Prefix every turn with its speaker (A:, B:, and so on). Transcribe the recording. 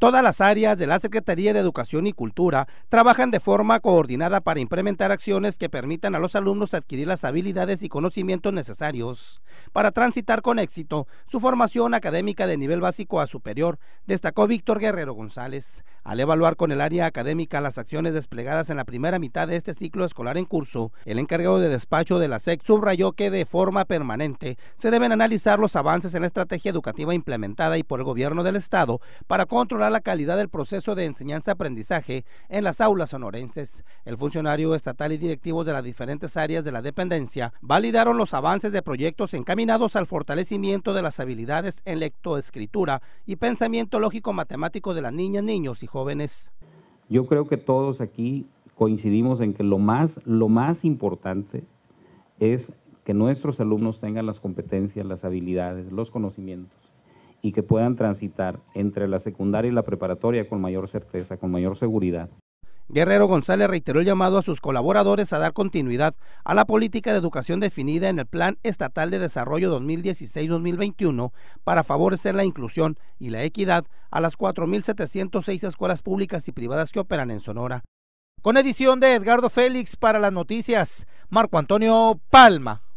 A: Todas las áreas de la Secretaría de Educación y Cultura trabajan de forma coordinada para implementar acciones que permitan a los alumnos adquirir las habilidades y conocimientos necesarios para transitar con éxito su formación académica de nivel básico a superior, destacó Víctor Guerrero González. Al evaluar con el área académica las acciones desplegadas en la primera mitad de este ciclo escolar en curso, el encargado de despacho de la SEC subrayó que de forma permanente se deben analizar los avances en la estrategia educativa implementada y por el gobierno del Estado para controlar la calidad del proceso de enseñanza-aprendizaje en las aulas sonorenses. El funcionario estatal y directivos de las diferentes áreas de la dependencia validaron los avances de proyectos encaminados al fortalecimiento de las habilidades en lectoescritura y pensamiento lógico-matemático de las niñas, niños y jóvenes.
B: Yo creo que todos aquí coincidimos en que lo más, lo más importante es que nuestros alumnos tengan las competencias, las habilidades, los conocimientos y que puedan transitar entre la secundaria y la preparatoria con mayor certeza, con mayor seguridad. Guerrero
A: González reiteró el llamado a sus colaboradores a dar continuidad a la política de educación definida en el Plan Estatal de Desarrollo 2016-2021 para favorecer la inclusión y la equidad a las 4.706 escuelas públicas y privadas que operan en Sonora. Con edición de Edgardo Félix para las noticias, Marco Antonio Palma.